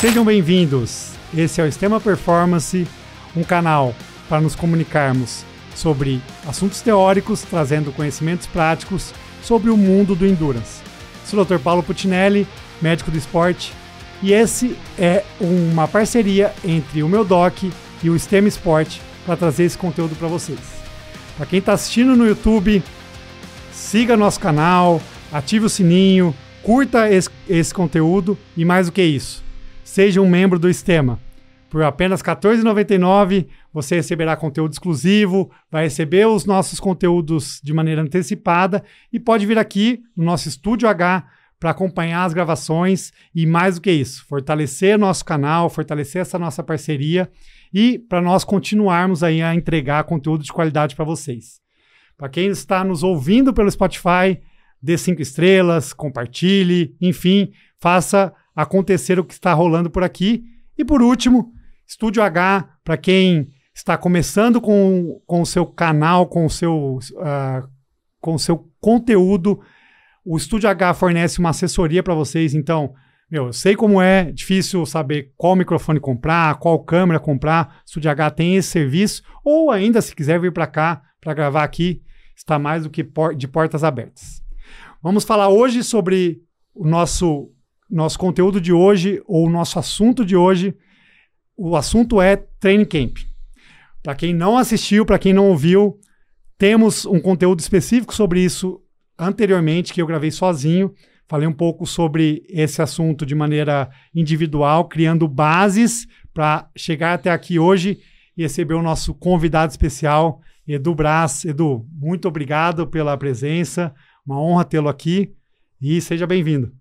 Sejam bem-vindos. Esse é o Extrema Performance, um canal para nos comunicarmos sobre assuntos teóricos, trazendo conhecimentos práticos sobre o mundo do endurance. Sou o Dr. Paulo Putinelli, médico do esporte, e esse é uma parceria entre o meu doc e o Extrema Esporte para trazer esse conteúdo para vocês. Para quem está assistindo no YouTube, siga nosso canal, ative o sininho, curta esse, esse conteúdo e mais do que isso Seja um membro do Sistema. Por apenas R$ 14,99 você receberá conteúdo exclusivo, vai receber os nossos conteúdos de maneira antecipada e pode vir aqui no nosso Estúdio H para acompanhar as gravações e mais do que isso, fortalecer nosso canal, fortalecer essa nossa parceria e para nós continuarmos aí a entregar conteúdo de qualidade para vocês. Para quem está nos ouvindo pelo Spotify, dê cinco estrelas, compartilhe, enfim, faça acontecer o que está rolando por aqui. E por último, Estúdio H, para quem está começando com, com o seu canal, com o seu, uh, com o seu conteúdo, o Estúdio H fornece uma assessoria para vocês. Então, meu, eu sei como é difícil saber qual microfone comprar, qual câmera comprar. O Estúdio H tem esse serviço. Ou ainda, se quiser vir para cá para gravar aqui, está mais do que por de portas abertas. Vamos falar hoje sobre o nosso nosso conteúdo de hoje, ou nosso assunto de hoje, o assunto é Training Camp. Para quem não assistiu, para quem não ouviu, temos um conteúdo específico sobre isso anteriormente, que eu gravei sozinho. Falei um pouco sobre esse assunto de maneira individual, criando bases para chegar até aqui hoje e receber o nosso convidado especial, Edu Braz. Edu, muito obrigado pela presença, uma honra tê-lo aqui e seja bem-vindo.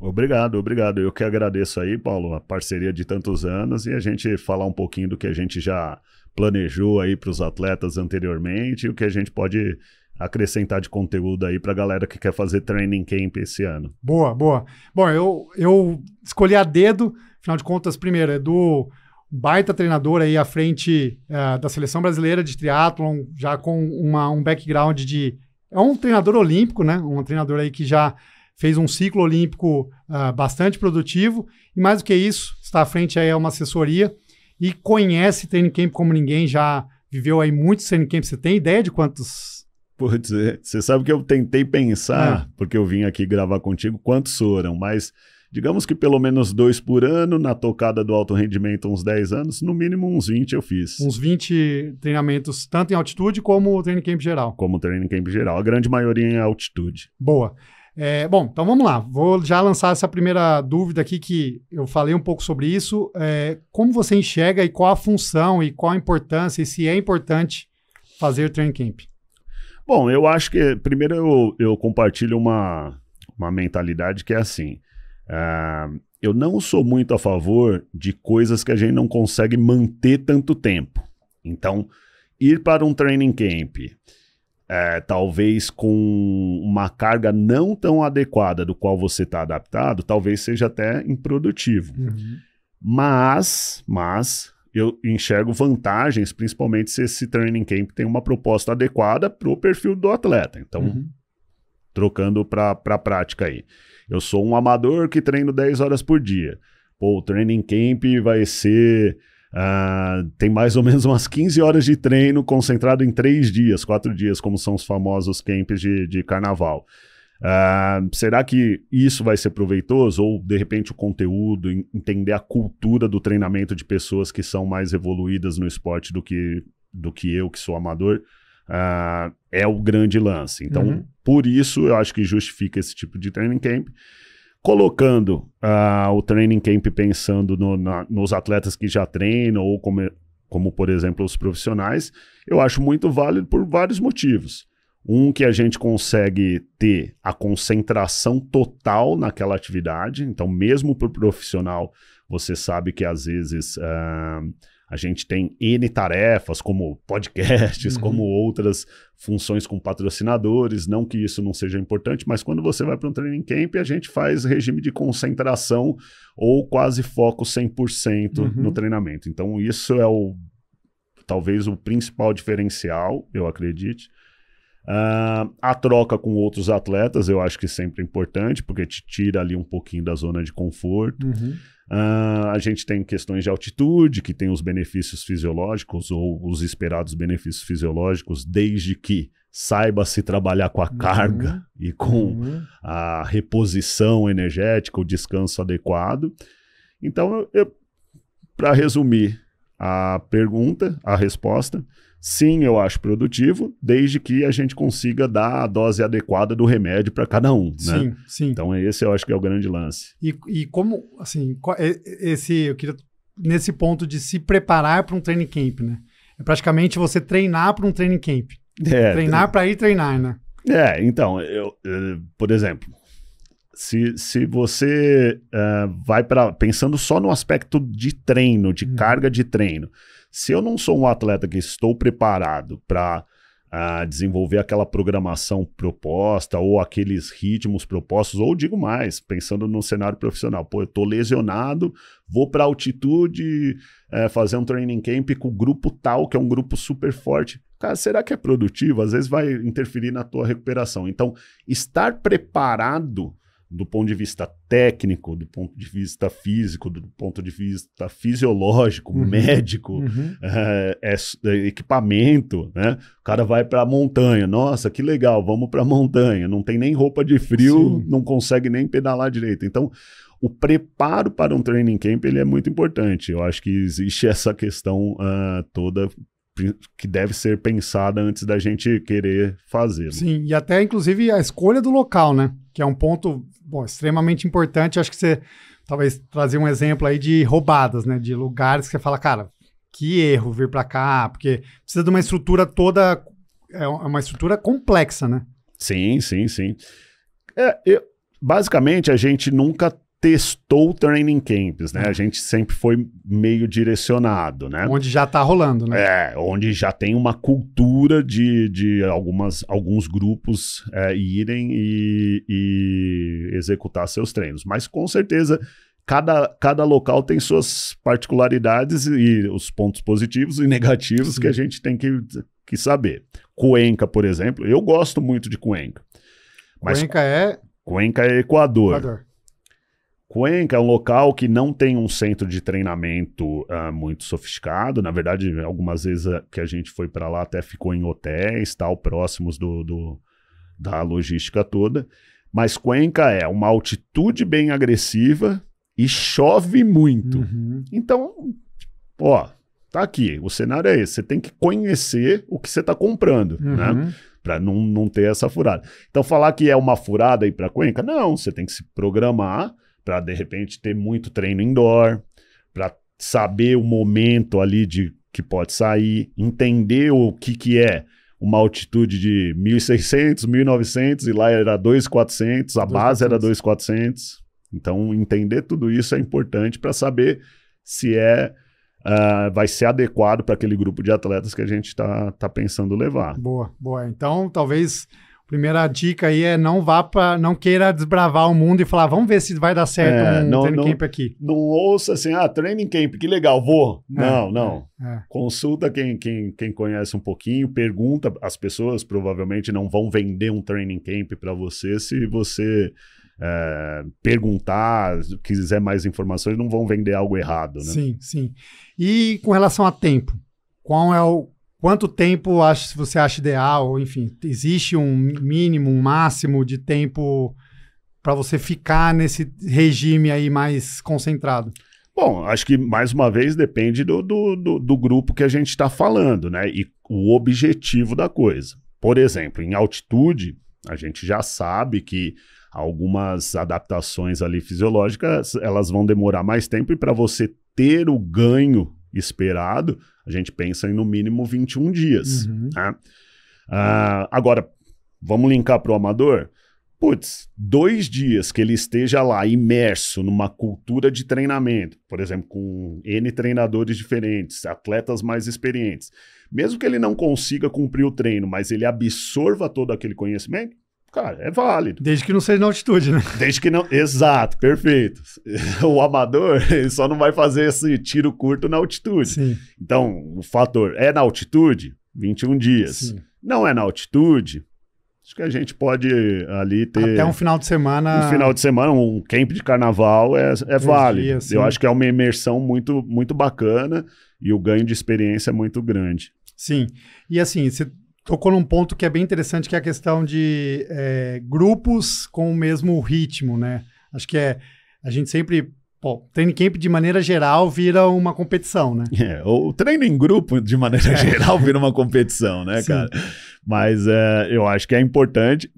Obrigado, obrigado. Eu que agradeço aí, Paulo, a parceria de tantos anos e a gente falar um pouquinho do que a gente já planejou aí para os atletas anteriormente e o que a gente pode acrescentar de conteúdo aí para a galera que quer fazer training camp esse ano. Boa, boa. Bom, eu, eu escolhi a dedo, afinal de contas, primeiro, é do baita treinador aí à frente uh, da seleção brasileira de triatlon, já com uma, um background de. É um treinador olímpico, né? Um treinador aí que já fez um ciclo olímpico uh, bastante produtivo e mais do que isso, está à frente aí é uma assessoria e conhece training camp como ninguém, já viveu aí muitos training camps. Você tem ideia de quantos? Putz, é, você sabe que eu tentei pensar, é. porque eu vim aqui gravar contigo, quantos foram, mas digamos que pelo menos dois por ano, na tocada do alto rendimento, uns 10 anos, no mínimo uns 20 eu fiz. Uns 20 treinamentos, tanto em altitude como o training camp geral. Como o training camp geral, a grande maioria em altitude. Boa. É, bom, então vamos lá. Vou já lançar essa primeira dúvida aqui que eu falei um pouco sobre isso. É, como você enxerga e qual a função e qual a importância e se é importante fazer training camp? Bom, eu acho que primeiro eu, eu compartilho uma, uma mentalidade que é assim. Uh, eu não sou muito a favor de coisas que a gente não consegue manter tanto tempo. Então, ir para um training camp é, talvez com uma carga não tão adequada do qual você está adaptado, talvez seja até improdutivo. Uhum. Mas, mas eu enxergo vantagens, principalmente se esse training camp tem uma proposta adequada para o perfil do atleta. Então, uhum. trocando para a prática aí. Eu sou um amador que treino 10 horas por dia. Pô, o training camp vai ser Uh, tem mais ou menos umas 15 horas de treino concentrado em três dias, quatro dias, como são os famosos camps de, de carnaval. Uh, será que isso vai ser proveitoso? Ou, de repente, o conteúdo, entender a cultura do treinamento de pessoas que são mais evoluídas no esporte do que, do que eu, que sou amador, uh, é o grande lance. Então, uhum. por isso, eu acho que justifica esse tipo de training camp colocando uh, o training camp pensando no, na, nos atletas que já treinam ou como, como, por exemplo, os profissionais, eu acho muito válido por vários motivos. Um, que a gente consegue ter a concentração total naquela atividade, então, mesmo para o profissional, você sabe que às vezes uh, a gente tem N tarefas, como podcasts, uhum. como outras funções com patrocinadores. Não que isso não seja importante, mas quando você vai para um training camp, a gente faz regime de concentração ou quase foco 100% uhum. no treinamento. Então, isso é o talvez o principal diferencial, eu acredite. Uh, a troca com outros atletas eu acho que sempre é importante, porque te tira ali um pouquinho da zona de conforto. Uhum. Uh, a gente tem questões de altitude, que tem os benefícios fisiológicos ou os esperados benefícios fisiológicos, desde que saiba se trabalhar com a carga uhum. e com uhum. a reposição energética, o descanso adequado. Então, para resumir a pergunta, a resposta, Sim, eu acho produtivo, desde que a gente consiga dar a dose adequada do remédio para cada um. Né? Sim, né? sim. Então, esse eu acho que é o grande lance. E, e como, assim, esse, eu queria, nesse ponto de se preparar para um training camp, né? É praticamente você treinar para um training camp. É, treinar para ir treinar, né? É, então, eu, eu eh, por exemplo, se, se você uh, vai para. Pensando só no aspecto de treino, de uhum. carga de treino, se eu não sou um atleta que estou preparado para uh, ah, desenvolver aquela programação proposta ou aqueles ritmos propostos, ou digo mais, pensando no cenário profissional, pô, eu estou lesionado, vou para altitude uh, fazer um training camp com o grupo tal, que é um grupo super forte cara, será que é produtivo? Às vezes vai interferir na tua recuperação. Então, estar preparado do ponto de vista técnico, do ponto de vista físico, do ponto de vista fisiológico, uhum. médico, uhum. Eh, é, é, equipamento, né? O cara vai para a montanha, nossa, que legal, vamos para a montanha. Não tem nem roupa de frio, Sim. não consegue nem pedalar direito. Então, o preparo para um training camp ele é muito importante. Eu acho que existe essa questão uh, toda que deve ser pensada antes da gente querer fazer. Sim, e até inclusive a escolha do local, né? Que é um ponto bom, extremamente importante. Acho que você talvez trazer um exemplo aí de roubadas, né? De lugares que você fala, cara, que erro vir para cá, porque precisa de uma estrutura toda, é, é uma estrutura complexa, né? Sim, sim, sim. É, eu, basicamente, a gente nunca testou training camps, né? É. A gente sempre foi meio direcionado, né? Onde já tá rolando, né? É, onde já tem uma cultura de, de algumas, alguns grupos é, irem e, e executar seus treinos. Mas com certeza cada, cada local tem suas particularidades e os pontos positivos e negativos Sim. que a gente tem que, que saber. Cuenca, por exemplo, eu gosto muito de Cuenca. Mas Cuenca é. Cuenca é Equador. Equador. Cuenca é um local que não tem um centro de treinamento uh, muito sofisticado. Na verdade, algumas vezes ah, que a gente foi para lá até ficou em hotéis, tal, próximos do, do, da logística toda. Mas Cuenca é uma altitude bem agressiva e chove muito. Uhum. Então, ó, tá aqui. O cenário é esse. Você tem que conhecer o que você está comprando, né? uhum. né? para não, não ter essa furada. Então, falar que é uma furada ir para Cuenca, não. Você tem que se programar para de repente ter muito treino indoor, para saber o momento ali de que pode sair, entender o que que é uma altitude de 1600, 1900 e lá era 2400, a base era 2400. Então entender tudo isso é importante para saber se é uh, vai ser adequado para aquele grupo de atletas que a gente está tá pensando levar. Boa, boa. Então talvez Primeira dica aí é não vá para, não queira desbravar o mundo e falar, vamos ver se vai dar certo é, um não, training não, camp aqui. Não ouça assim, ah, training camp, que legal, vou. É, não, não. É, é. Consulta quem, quem, quem conhece um pouquinho, pergunta. As pessoas provavelmente não vão vender um training camp para você se você é, perguntar, quiser mais informações, não vão vender algo errado, né? Sim, sim. E com relação a tempo, qual é o Quanto tempo acha, você acha ideal? Enfim, existe um mínimo, um máximo de tempo para você ficar nesse regime aí mais concentrado? Bom, acho que mais uma vez depende do, do, do, do grupo que a gente está falando, né? E o objetivo da coisa. Por exemplo, em altitude, a gente já sabe que algumas adaptações ali fisiológicas elas vão demorar mais tempo e para você ter o ganho esperado, a gente pensa em no mínimo 21 dias. Uhum. Né? Ah, agora, vamos linkar para o amador? Putz, dois dias que ele esteja lá imerso numa cultura de treinamento, por exemplo, com N treinadores diferentes, atletas mais experientes, mesmo que ele não consiga cumprir o treino, mas ele absorva todo aquele conhecimento, Cara, é válido. Desde que não seja na altitude, né? Desde que não. Exato, perfeito. O amador ele só não vai fazer esse tiro curto na altitude. Sim. Então, o fator é na altitude, 21 dias. Sim. Não é na altitude, acho que a gente pode ali ter. Até um final de semana. Um final de semana, um camp de carnaval é, é válido. Dias, Eu acho que é uma imersão muito, muito bacana e o ganho de experiência é muito grande. Sim. E assim, você tocou num ponto que é bem interessante, que é a questão de é, grupos com o mesmo ritmo, né? Acho que é a gente sempre Bom, training camp de maneira geral vira uma competição, né? É, o treino em grupo de maneira é. geral vira uma competição, né, Sim. cara? Mas é, eu acho que é importante.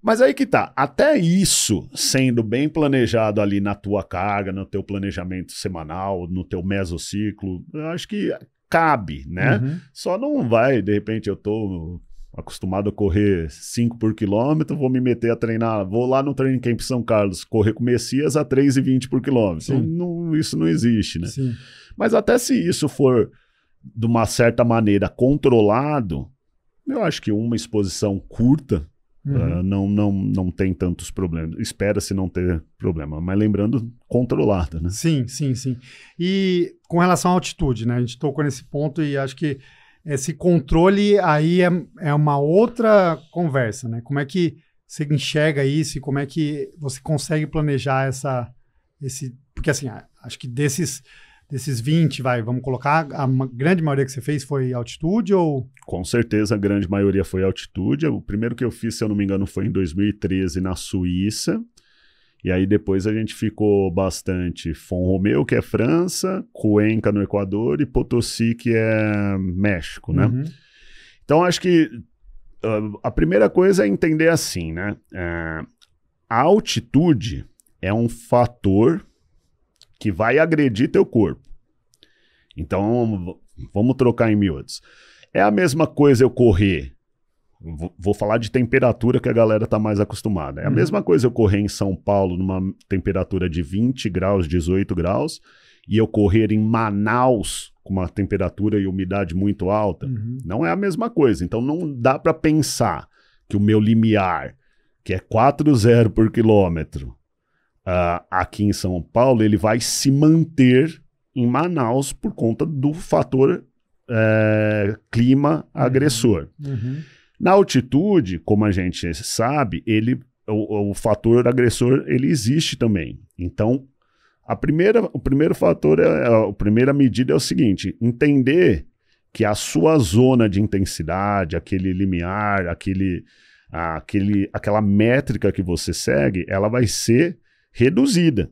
Mas aí que tá, até isso sendo bem planejado ali na tua carga, no teu planejamento semanal, no teu mesociclo, eu acho que cabe, né? Uhum. Só não vai, de repente eu tô acostumado a correr 5 por quilômetro, vou me meter a treinar, vou lá no training camp São Carlos, correr com Messias a 3,20 por quilômetro. não, isso não existe, né? Sim. Mas até se isso for de uma certa maneira controlado, eu acho que uma exposição curta Uhum. Uh, não, não, não tem tantos problemas. Espera-se não ter problema, mas lembrando, controlada, né? Sim, sim, sim. E com relação à altitude, né? A gente tocou nesse ponto e acho que esse controle aí é, é uma outra conversa, né? Como é que você enxerga isso e como é que você consegue planejar essa... Esse, porque assim, acho que desses desses 20, vai, vamos colocar, a grande maioria que você fez foi altitude ou? Com certeza a grande maioria foi altitude. O primeiro que eu fiz, se eu não me engano, foi em 2013 na Suíça. E aí depois a gente ficou bastante Font Romeu, que é França, Cuenca no Equador e Potosí, que é México, né? Uhum. Então acho que uh, a primeira coisa é entender assim, né? Uh, a altitude é um fator que vai agredir teu corpo. Então, vamos trocar em miúdos. É a mesma coisa eu correr. Vou, falar de temperatura que a galera tá mais acostumada. É a uhum. mesma coisa eu correr em São Paulo numa temperatura de 20 graus, 18 graus, e eu correr em Manaus com uma temperatura e umidade muito alta. Uhum. Não é a mesma coisa. Então não dá para pensar que o meu limiar, que é 4,0 por quilômetro, uh, aqui em São Paulo, ele vai se manter em Manaus por conta do fator uh, clima uhum. agressor. Uhum. Na altitude, como a gente sabe, ele o, o fator agressor ele existe também. Então, a primeira, o primeiro fator, é, é, a primeira medida é o seguinte: entender que a sua zona de intensidade, aquele limiar, aquele, aquele, aquela métrica que você segue, ela vai ser reduzida.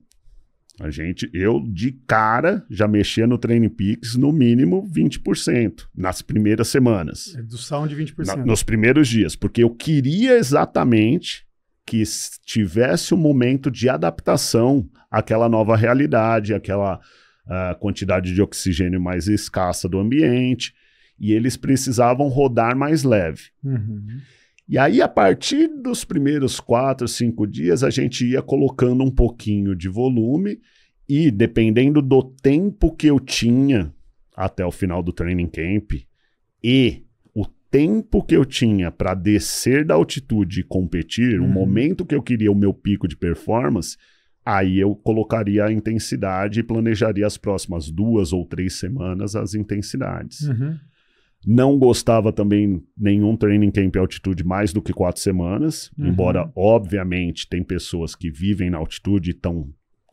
A gente, eu de cara já mexia no Training Pix no mínimo 20% nas primeiras semanas. Redução de 20%. Na, nos primeiros dias, porque eu queria exatamente que tivesse um momento de adaptação àquela nova realidade, àquela uh, quantidade de oxigênio mais escassa do ambiente, e eles precisavam rodar mais leve. Uhum. E aí, a partir dos primeiros quatro, cinco dias, a gente ia colocando um pouquinho de volume e, dependendo do tempo que eu tinha até o final do training camp e o tempo que eu tinha para descer da altitude e competir, o uhum. momento que eu queria o meu pico de performance, aí eu colocaria a intensidade e planejaria as próximas duas ou três semanas as intensidades. Uhum. Não gostava também nenhum training camp em altitude mais do que quatro semanas, uhum. embora, obviamente, tem pessoas que vivem na altitude e estão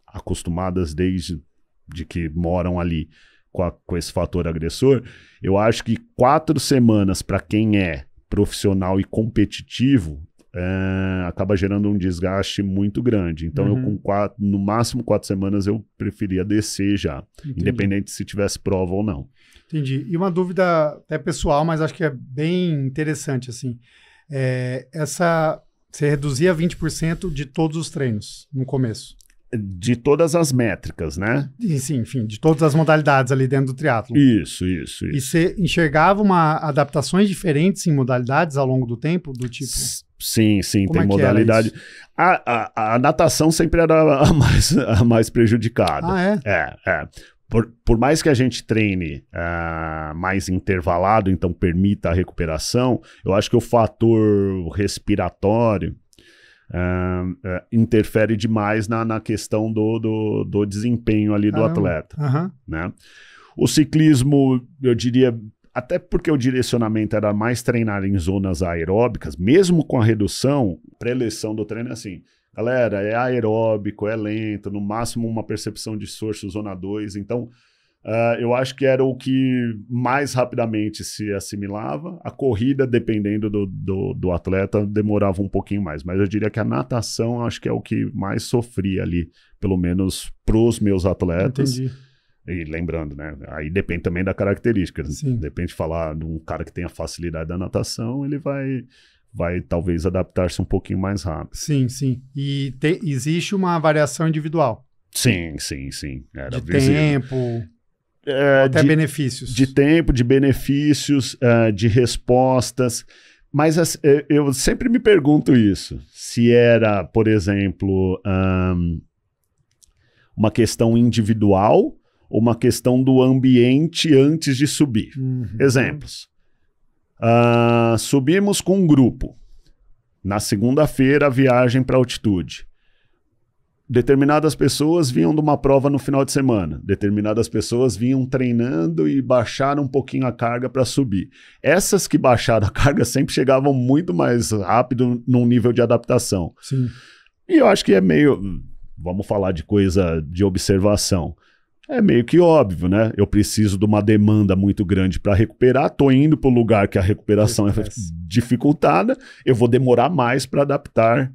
acostumadas desde de que moram ali com, a, com esse fator agressor. Eu acho que quatro semanas para quem é profissional e competitivo é, acaba gerando um desgaste muito grande. Então, uhum. eu com quatro, no máximo quatro semanas eu preferia descer já, Entendi. independente se tivesse prova ou não. Entendi. E uma dúvida até pessoal, mas acho que é bem interessante, assim. É, essa... Você reduzia 20% de todos os treinos no começo de todas as métricas, né? Sim, enfim, de todas as modalidades ali dentro do triatlo. Isso, isso, isso. E você enxergava uma adaptações diferentes em modalidades ao longo do tempo, do tipo? Sim, sim, Como tem é modalidade. A, a, a, natação sempre era a mais, a mais prejudicada. Ah, é? É, é por, por mais que a gente treine uh, mais intervalado, então permita a recuperação, eu acho que o fator respiratório uh, uh, interfere demais na, na questão do, do, do desempenho ali Caramba. do atleta. Uhum. Né? O ciclismo, eu diria, até porque o direcionamento era mais treinar em zonas aeróbicas, mesmo com a redução, pré preleção do treino é assim Galera, é aeróbico, é lento, no máximo uma percepção de esforço zona 2. Então, Uh, eu acho que era o que mais rapidamente se assimilava. A corrida, dependendo do, do, do, atleta, demorava um pouquinho mais. Mas eu diria que a natação acho que é o que mais sofria ali, pelo menos pros meus atletas. Entendi. E lembrando, né? Aí depende também da característica. Sim. Depende de falar de um cara que tem a facilidade da natação, ele vai vai talvez adaptar-se um pouquinho mais rápido. Sim, sim. E te, existe uma variação individual. Sim, sim, sim. Era de tempo. É, até de, benefícios. De tempo, de benefícios, uh, de respostas. Mas as, assim, é, eu sempre me pergunto isso. Se era, por exemplo, um, uma questão individual ou uma questão do ambiente antes de subir. Uhum. Exemplos. Uh, subimos com um grupo. Na segunda-feira, viagem para altitude. Determinadas pessoas vinham de uma prova no final de semana, determinadas pessoas vinham treinando e baixaram um pouquinho a carga para subir. Essas que baixaram a carga sempre chegavam muito mais rápido num nível de adaptação. Sim. E eu acho que é meio. Vamos falar de coisa de observação é meio que óbvio, né? Eu preciso de uma demanda muito grande para recuperar, estou indo para o lugar que a recuperação é dificultada, eu vou demorar mais para adaptar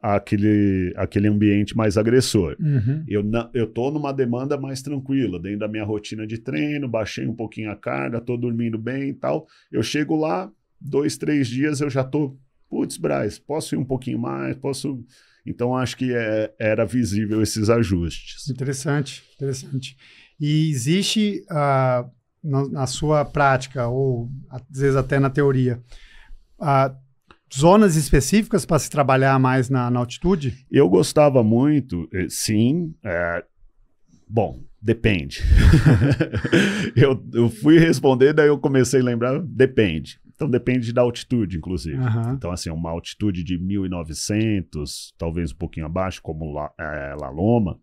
aquele, ah, aquele ambiente mais agressor. Uhum. Eu, na, eu tô numa demanda mais tranquila, dentro da minha rotina de treino, baixei um pouquinho a carga, tô dormindo bem e tal. Eu chego lá, dois, três dias eu já tô, putz, Braz, posso ir um pouquinho mais, posso então, acho que é, era visível esses ajustes. Interessante, interessante. E existe uh, na, na, sua prática, ou às vezes até na teoria, uh, zonas específicas para se trabalhar mais na, na, altitude? Eu gostava muito, eh, sim. É, bom, depende. eu, eu fui responder, daí eu comecei a lembrar, depende. Então depende da altitude, inclusive. Uhum. Então, assim, uma altitude de 1900, talvez um pouquinho abaixo, como La, é, eh, La Loma,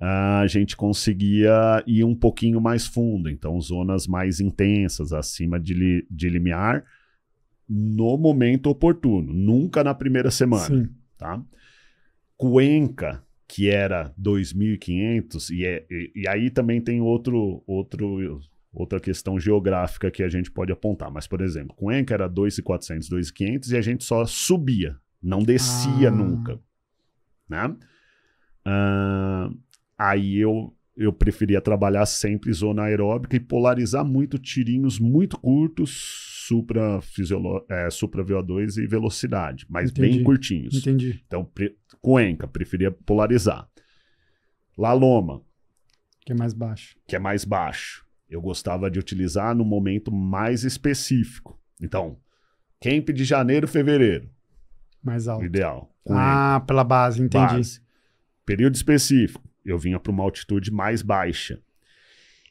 a gente conseguia ir um pouquinho mais fundo. Então, zonas mais intensas, acima de, de limiar, no momento oportuno, nunca na primeira semana. Tá? Cuenca, que era 2.500, e, é, e, e aí também tem outro, outro outra questão geográfica que a gente pode apontar. Mas, por exemplo, Cuenca era 2,400, 2,500 e a gente só subia, não descia ah. nunca. Né? Uh, aí eu, eu preferia trabalhar sempre zona aeróbica e polarizar muito tirinhos muito curtos, supra, é, supra VO2 e velocidade, mas Entendi. bem curtinhos. Entendi. Então, pre Cuenca, preferia polarizar. La Loma. Que é mais baixo. Que é mais baixo eu gostava de utilizar no momento mais específico. Então, camp de janeiro, fevereiro. Mais alto. Ideal. Ah, ele. pela base, entendi. Base. Período específico, eu vinha para uma altitude mais baixa.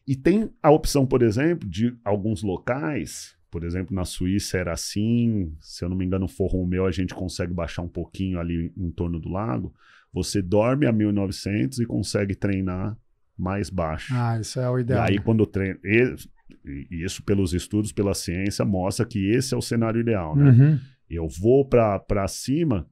E tem a opção, por exemplo, de alguns locais, por exemplo, na Suíça era assim, se eu não me engano, no o meu, a gente consegue baixar um pouquinho ali em torno do lago. Você dorme a 1900 e consegue treinar mais baixo. Ah, isso é o ideal. E aí, quando o treino. E isso, pelos estudos, pela ciência, mostra que esse é o cenário ideal, né? Uhum. Eu vou para cima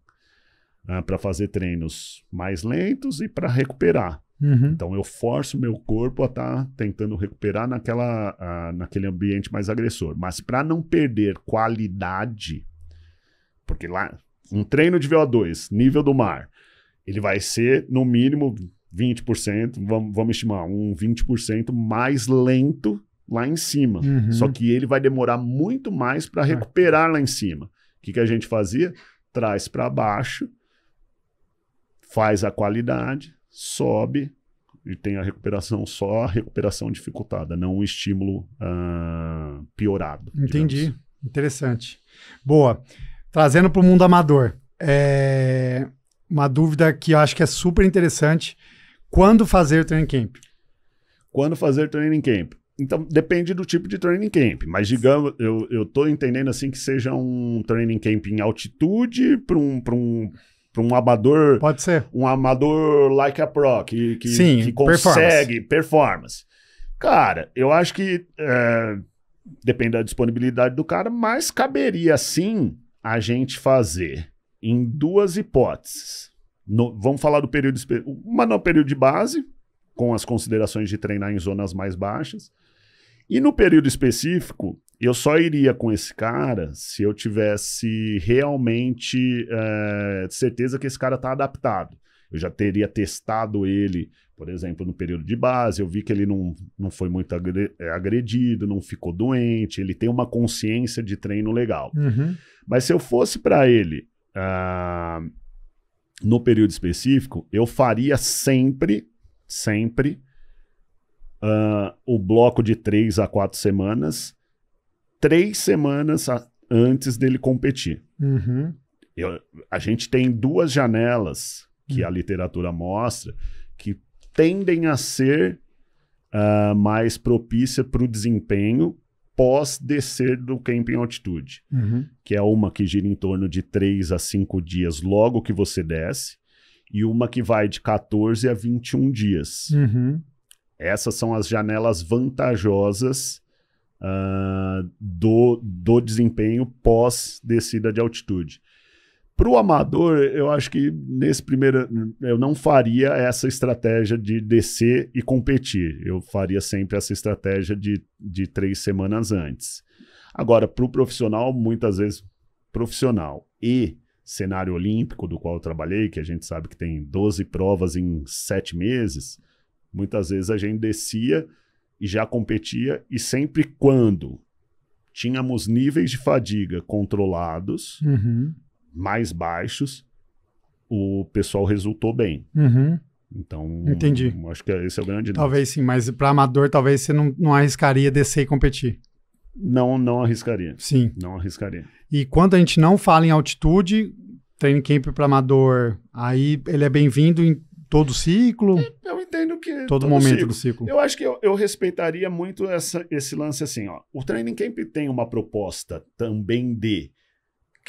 uh, ah, para fazer treinos mais lentos e para recuperar. Uhum. Então eu forço meu corpo a estar tá tentando recuperar naquela, uh, naquele ambiente mais agressor. Mas para não perder qualidade, porque lá um treino de VO2, nível do mar, ele vai ser no mínimo 20%, vamos, vamos estimar, um 20% mais lento lá em cima. Uhum. Só que ele vai demorar muito mais para recuperar lá em cima. O que, que a gente fazia? Traz para baixo, faz a qualidade, sobe e tem a recuperação, só a recuperação dificultada, não o estímulo uh, piorado. Entendi. Digamos. Interessante. Boa. Trazendo para o mundo amador. É uma dúvida que eu acho que é super interessante quando fazer training camp? Quando fazer training camp? Então, depende do tipo de training camp, mas digamos, eu, eu tô entendendo assim que seja um training camp em altitude para um, pra um para um amador. Pode ser. Um amador like a pro, que, que, Sim, que consegue performance. performance. Cara, eu acho que é, depende da disponibilidade do cara, mas caberia sim a gente fazer em duas hipóteses. No, vamos falar do período, uma no período de base, com as considerações de treinar em zonas mais baixas. E no período específico, eu só iria com esse cara se eu tivesse realmente é, certeza que esse cara está adaptado. Eu já teria testado ele, por exemplo, no período de base, eu vi que ele não, não foi muito é, agredido, não ficou doente, ele tem uma consciência de treino legal. Uhum. Mas se eu fosse para ele, Uh, no período específico, eu faria sempre, sempre, uh, o bloco de três a quatro semanas, três semanas antes dele competir. Uhum. Eu, a gente tem duas janelas que uhum. a literatura mostra que tendem a ser uh, mais propícia para o desempenho após descer do camping altitude, uhum. que é uma que gira em torno de 3 a 5 dias logo que você desce, e uma que vai de 14 a 21 dias. Uhum. Essas são as janelas vantajosas uh, do, do desempenho pós descida de altitude. Para o amador, eu acho que nesse primeiro. Eu não faria essa estratégia de descer e competir. Eu faria sempre essa estratégia de, de três semanas antes. Agora, para o profissional, muitas vezes profissional e cenário olímpico, do qual eu trabalhei, que a gente sabe que tem 12 provas em sete meses, muitas vezes a gente descia e já competia, e sempre quando tínhamos níveis de fadiga controlados. Uhum mais baixos, o pessoal resultou bem. Uhum. Então, Entendi. acho que esse é o grande. Talvez sim, mas para amador, talvez você não, não arriscaria descer e competir. Não, não arriscaria. Sim. Não arriscaria. E quando a gente não fala em altitude, training camp para amador, aí ele é bem-vindo em todo ciclo? É, eu entendo que. Todo, todo momento ciclo. do ciclo. Eu acho que eu, eu respeitaria muito essa, esse lance assim, ó. O training camp tem uma proposta também de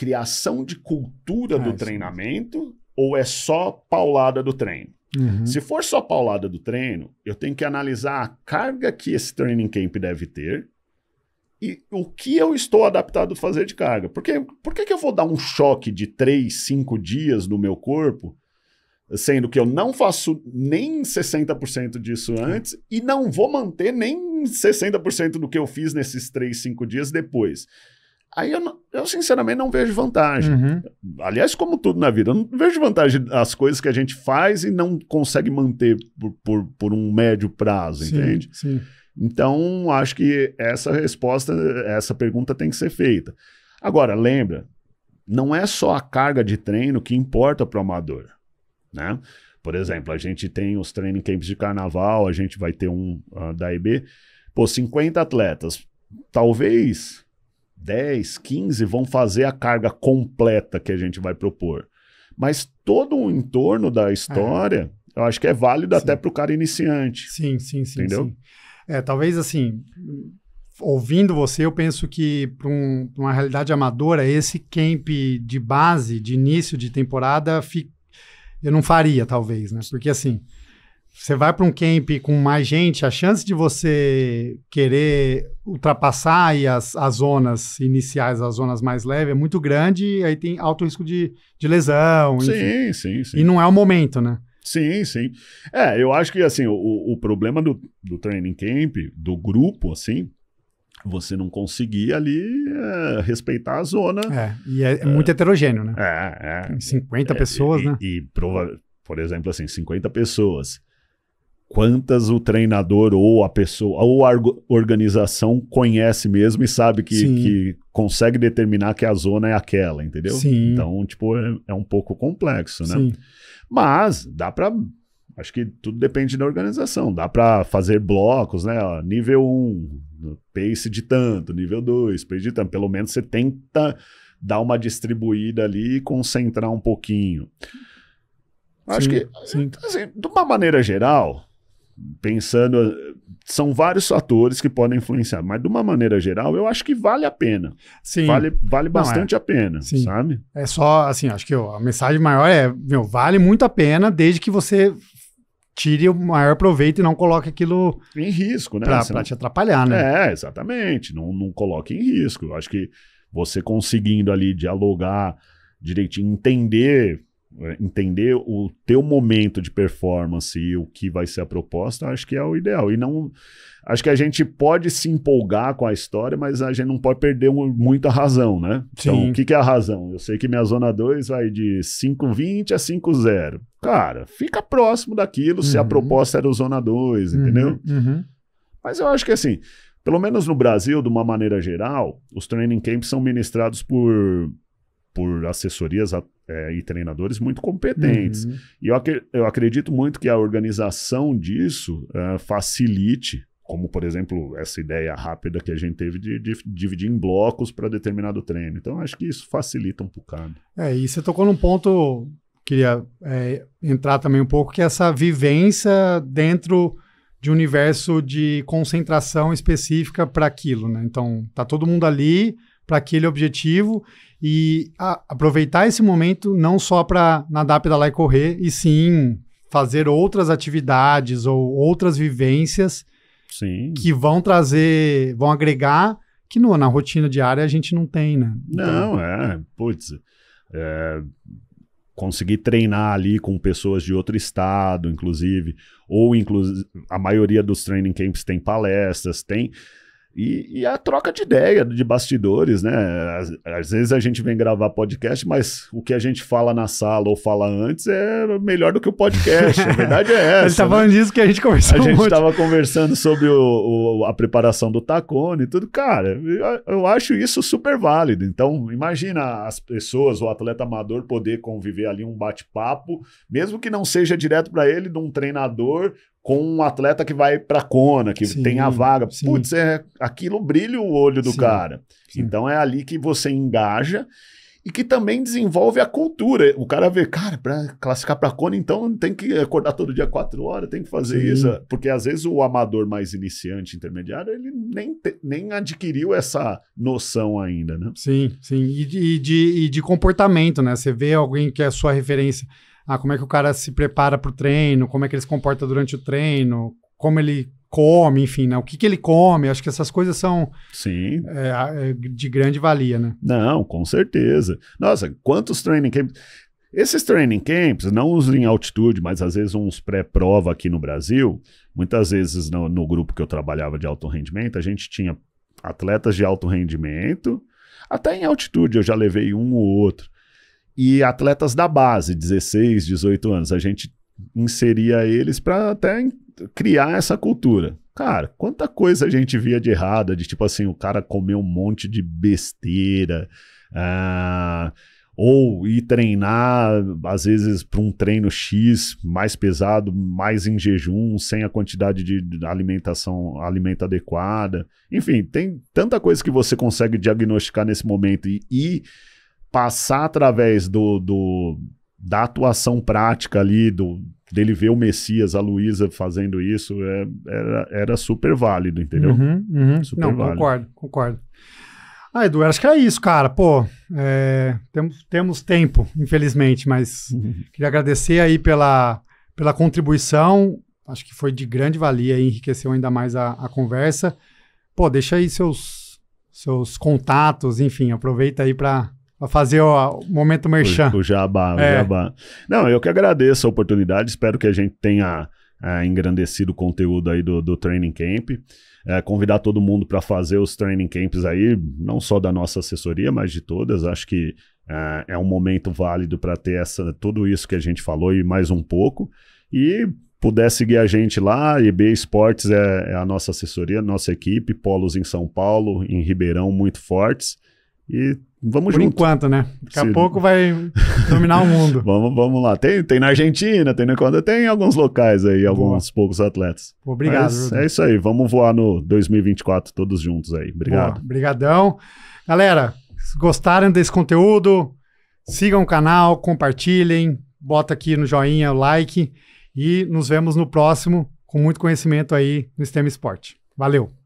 criação de cultura ah, do treinamento ou é só paulada do treino? Uhum. Se for só paulada do treino, eu tenho que analisar a carga que esse training camp deve ter e o que eu estou adaptado a fazer de carga. Porque por que, que eu vou dar um choque de 3, 5 dias no meu corpo, sendo que eu não faço nem 60% disso é. antes e não vou manter nem 60% do que eu fiz nesses 3, 5 dias depois? Aí eu, eu, sinceramente não vejo vantagem. Uhum. Aliás, como tudo na vida, eu não vejo vantagem das coisas que a gente faz e não consegue manter por, por, por um médio prazo, sim, entende? Sim. Então, acho que essa resposta, essa pergunta tem que ser feita. Agora, lembra, não é só a carga de treino que importa para o amador, né? Por exemplo, a gente tem os training camps de carnaval, a gente vai ter um uh, da EB, pô, 50 atletas. Talvez 10, 15 vão fazer a carga completa que a gente vai propor. Mas todo o entorno da é. história, é. eu acho que é válido sim. até para o cara iniciante. Sim, sim, sim. Entendeu? Sim. É, talvez assim, ouvindo você, eu penso que para um, uma realidade amadora, esse camp de base, de início de temporada, fi, eu não faria, talvez, né? Porque assim você vai para um camp com mais gente, a chance de você querer ultrapassar as, as zonas iniciais, as zonas mais leves, é muito grande e aí tem alto risco de, de lesão. Enfim. Sim, sim, E não é o momento, né? Sim, sim. É, eu acho que assim, o, o problema do, do training camp, do grupo, assim, você não conseguia ali é, respeitar a zona. É, e é, é muito é. heterogêneo, né? É, é. Tem 50 pessoas, e, né? E, e por exemplo, assim, 50 pessoas quantas o treinador ou a pessoa ou a organização conhece mesmo e sabe que, que consegue determinar que a zona é aquela, entendeu? Sim. Então, tipo, é, é um pouco complexo, né? Sim. Mas dá para acho que tudo depende da organização. Dá para fazer blocos, né? Ó, nível 1, pace de tanto, nível 2, pace de tanto. Pelo menos você tenta dar uma distribuída ali e concentrar um pouquinho. Acho sim, que, sim. Assim, de uma maneira geral, pensando, eh, são vários fatores que podem influenciar, mas de uma maneira geral, eu acho que vale a pena. Sim. Vale, vale bastante é. a pena, Sim. sabe? É só, assim, acho que a mensagem maior é, meu, vale muito a pena desde que você tire o maior proveito e não coloque aquilo em risco, né? para não... te atrapalhar, né? É, exatamente. Não, não coloque em risco. Eu acho que você conseguindo ali dialogar direitinho, entender é, entender o teu momento de performance e o que vai ser a proposta, acho que é o ideal. E não acho que a gente pode se empolgar com a história, mas a gente não pode perder muita razão, né? Então, Sim. Então, o que, que, é a razão? Eu sei que minha zona 2 vai de 5,20 a 5,0. Cara, fica próximo daquilo uhum. se a uhum. proposta era o zona 2, entendeu? Uhum. Uhum. Mas eu acho que assim, pelo menos no Brasil, de uma maneira geral, os training camps são ministrados por por assessorias é, e treinadores muito competentes. Uhum. E eu, ac eu, acredito muito que a organização disso uh, facilite, como por exemplo essa ideia rápida que a gente teve de, de dividir em blocos para determinado treino. Então acho que isso facilita um bocado. É, e você tocou num ponto, queria é, entrar também um pouco, que é essa vivência dentro de um universo de concentração específica para aquilo, né? Então, tá todo mundo ali para aquele objetivo e a, ah, aproveitar esse momento não só para nadar, pedalar e correr, e sim fazer outras atividades ou outras vivências sim. que vão trazer, vão agregar que no, na rotina diária a gente não tem, né? Então, não, é, putz, é, conseguir treinar ali com pessoas de outro estado, inclusive, ou inclusive a maioria dos training camps tem palestras, tem e, e, a troca de ideia, de bastidores, né? Às, às, vezes a gente vem gravar podcast, mas o que a gente fala na sala ou fala antes é melhor do que o podcast. a verdade é essa. Ele tá né? falando disso que a gente conversou. A um gente monte. tava conversando sobre o, o, a preparação do tacone e tudo. Cara, eu, eu acho isso super válido. Então, imagina as pessoas, o atleta amador, poder conviver ali um bate-papo, mesmo que não seja direto para ele, de um treinador com um atleta que vai para Kona, que sim, tem a vaga. Sim. Putz, é, aquilo brilha o olho do sim, cara. Então é ali que você engaja e que também desenvolve a cultura. O cara vê, cara, para classificar para Kona, então tem que acordar todo dia quatro horas, tem que fazer isso. Porque às vezes o amador mais iniciante, intermediário, ele nem, te, nem adquiriu essa noção ainda, né? Sim, sim. E de, e de, e de comportamento, né? Você vê alguém que é sua referência – ah, como é que o cara se prepara para o treino, como é que ele se comporta durante o treino, como ele come, enfim, né? O que, que ele come? Acho que essas coisas são Sim. É, é de grande valia, né? Não, com certeza. Nossa, quantos training camps. Esses training camps, não os em altitude, mas às vezes uns pré-prova aqui no Brasil, muitas vezes no, no grupo que eu trabalhava de alto rendimento, a gente tinha atletas de alto rendimento, até em altitude eu já levei um ou outro e atletas da base, 16, 18 anos. A gente inseria eles para até criar essa cultura. Cara, quanta coisa a gente via de errada, de tipo assim, o cara comer um monte de besteira, ah, ou ir treinar, às vezes, para um treino X mais pesado, mais em jejum, sem a quantidade de alimentação alimento adequada. Enfim, tem tanta coisa que você consegue diagnosticar nesse momento e, e passar através do, do da atuação prática ali, do, dele ver o Messias, a Luísa fazendo isso, é, era, era super válido, entendeu? Uhum, uhum. Super Não, válido. concordo, concordo. Ah, Edu, acho que é isso, cara. Pô, é, temos, temos tempo, infelizmente, mas uhum. queria agradecer aí pela, pela contribuição. Acho que foi de grande valia e enriqueceu ainda mais a, a conversa. Pô, deixa aí seus, seus contatos, enfim, aproveita aí para fazer o momento merchan. O, o jabá, é. o jabá. Não, eu que agradeço a oportunidade. Espero que a gente tenha é, engrandecido o conteúdo aí do, do Training Camp. É, convidar todo mundo para fazer os training camps aí, não só da nossa assessoria, mas de todas. Acho que é, é um momento válido para ter essa, tudo isso que a gente falou e mais um pouco. E puder seguir a gente lá, IB Esportes é, é a nossa assessoria, nossa equipe, polos em São Paulo, em Ribeirão, muito fortes. E Vamos Por junto. enquanto, né? Daqui a pouco vai dominar o mundo. vamos, vamos lá. Tem, tem na Argentina, tem na Equador, tem alguns locais aí, alguns Boa. poucos atletas. Obrigado. Mas é isso aí. Vamos voar no 2024 todos juntos aí. Obrigado. Obrigadão. Galera, gostaram desse conteúdo, sigam o canal, compartilhem, bota aqui no joinha o like e nos vemos no próximo com muito conhecimento aí no Sistema Esporte. Valeu!